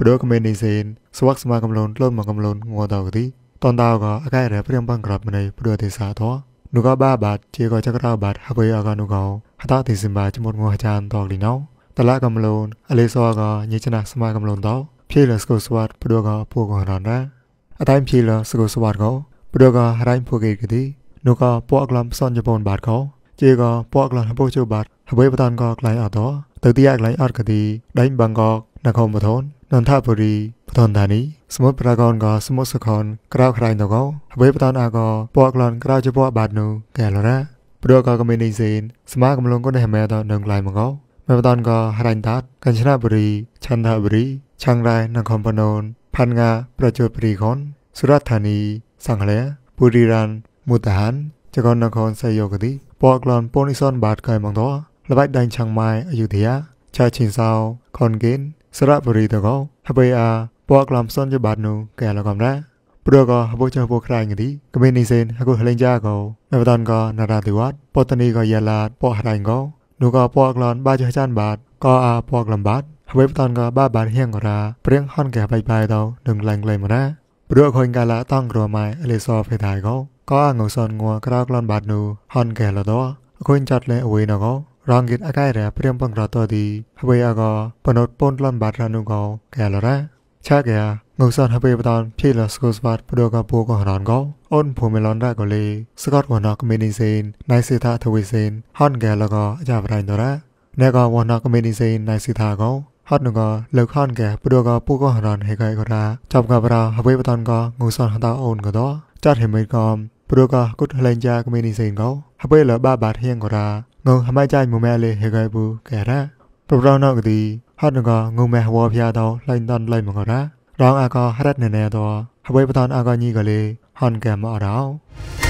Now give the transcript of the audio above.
ព្រោះកមេនីសេនស្វាក់ស្មាកំលូនលូនមកកំលូនងัวតោទីតនតោក៏អកែរព្រៀងបងក្របម្នៃព្រោះទេសាធោនោះក៏បាបាត់ជាក៏ចក្រោបាត់ហកយអកនុកោហតតិសិមបាជាមួយងัวចានតលីណោតឡាកំលូនអលេសអក៏ញេចណាស្មាកំលូនតោភីលស្គូស្វាត់ព្រោះក៏ពូក៏រនណាអតៃភីលស្គូស្វាត់ក៏ព្រោះក៏រៃពូគេគទីនោះក៏ពូអក្លំសនជប៉ុនបាត់ក៏ជាក៏ពូអក្លំហពោជបាត់ហបេបតានក៏ក្លៃអត់តោទៅទីអក្លៃអត់គទីដេញបងក៏នគរមធននន្ទបុរីបតនដានីសមុទ្រប្រកនក៏សមុទ្រសខនក្រៅក្រៃតកោអ្វីបតនអាក៏ពកក្លនក្រៅជពបាត់នូកែលរ៉ាព្រោះក៏កមេនីសេនស្មាកំលងក៏ដែរមែតនឹងក្លៃមកោមេបតនក៏ហរ៉ាញ់តាតកញ្ចនាបុរីឆន្ទបុរីឆាំងរ៉ៃនកំបណូនផាន់ងាប្រជុតព្រីខនសុរធានីសង្ឃលាបុរីរានមុតហានចកនគរសយោគតិពកក្លនពូនីសនបាតកែមកតល្បៃដៃឆាំងម៉ៃអយុធយាឆាឈិនសោខនកេនសរបរីតកោហបៃអាពកលំសនជាបាត់នោះកែលកំណាព្រោះក៏ហបចុះពក្រៃងទីកមេនីសេនហកហលេងចាកោអបតនក៏ណារាតិវត្តពតនីក៏យ៉ាឡាតពហរៃងោនោះក៏ពកលនបាចចានបាត់ក៏អាពកលំបាត់ហបៃបតនក៏បាបាហៀងរាព្រៀងហនកែបៃបាយទៅនឹងឡើងលែងមណាព្រោះខុញកាលាតង់ក្រម៉ៃអលេសោភេថៃកោក៏ងសនងัวក្រៅក្លនបាត់នោះហនកែលដោអខុញចាត់លែអវេណកោរងគិតអកាយរ៉ាព្រាមបងរតទីហវេអកបណុតពនលនបាត់រនុកោកែលរ៉ាឆាកែងុសនហវេបតនភីលស្គូស្វាតព្រោះកពូកោរនកោអូនភូមិលនរ៉ាកូលីស្កតវណកមេនីសេនណៃសិថាធវេសេនហនកែលកោយ៉ាប្រៃដរ៉ាអ្នកកោវណកមេនីសេនណៃសិថាកោហត់នងលោកខនកែព្រោះកពូកោរនហេកៃកោរ៉ាចាប់កបរ៉ាហវេបតនកោងុសនហតាអូនកោដចាត់ហេមេកំព្រោះកោគុតហលេងយ៉ាកមេនីសេនកោហវេលបាបាធៀងកោរ៉ាငုံဟမကြိုင်မမဲလေဟေကဲဘူးကဲရပရနောက်ကတိဟတ်နကငုံမဲဟောဖျားတော့လှိုင်တန်လိုက်မကရာရောင်းအကဟရက်နေနေတော့ဟပွဲပဒန်အကညီကလေးဟန်ကဲမအရော